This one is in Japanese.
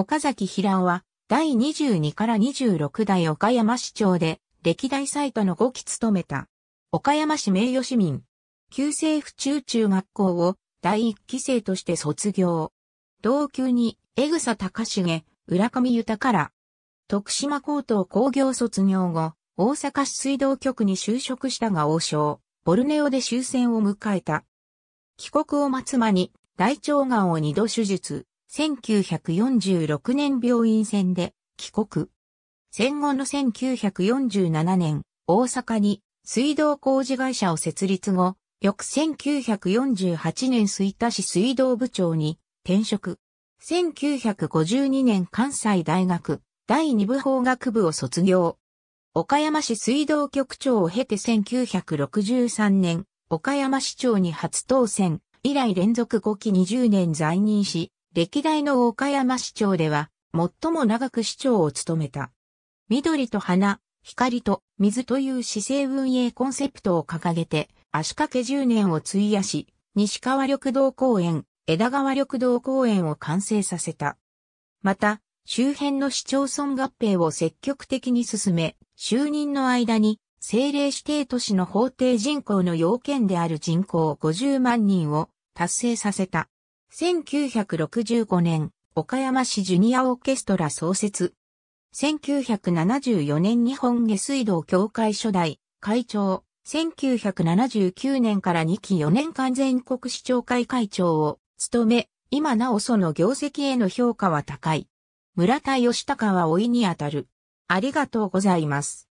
岡崎平尾は、第22から26代岡山市長で、歴代最多の5期務めた。岡山市名誉市民。旧政府中中学校を第1期生として卒業。同級に江草隆重、浦上豊から。徳島高等工業卒業後、大阪市水道局に就職したが王将、ボルネオで終戦を迎えた。帰国を待つ間に大腸がんを二度手術。1946年病院船で帰国。戦後の1947年、大阪に水道工事会社を設立後、翌1948年水田市水道部長に転職。1952年関西大学第二部法学部を卒業。岡山市水道局長を経て1963年、岡山市長に初当選、以来連続5期20年在任し、歴代の岡山市長では、最も長く市長を務めた。緑と花、光と水という市政運営コンセプトを掲げて、足掛け10年を費やし、西川緑道公園、枝川緑道公園を完成させた。また、周辺の市町村合併を積極的に進め、就任の間に、政令指定都市の法定人口の要件である人口50万人を達成させた。1965年、岡山市ジュニアオーケストラ創設。1974年日本下水道協会初代、会長。1979年から2期4年間全国市長会会長を務め、今なおその業績への評価は高い。村田義隆は老いにあたる。ありがとうございます。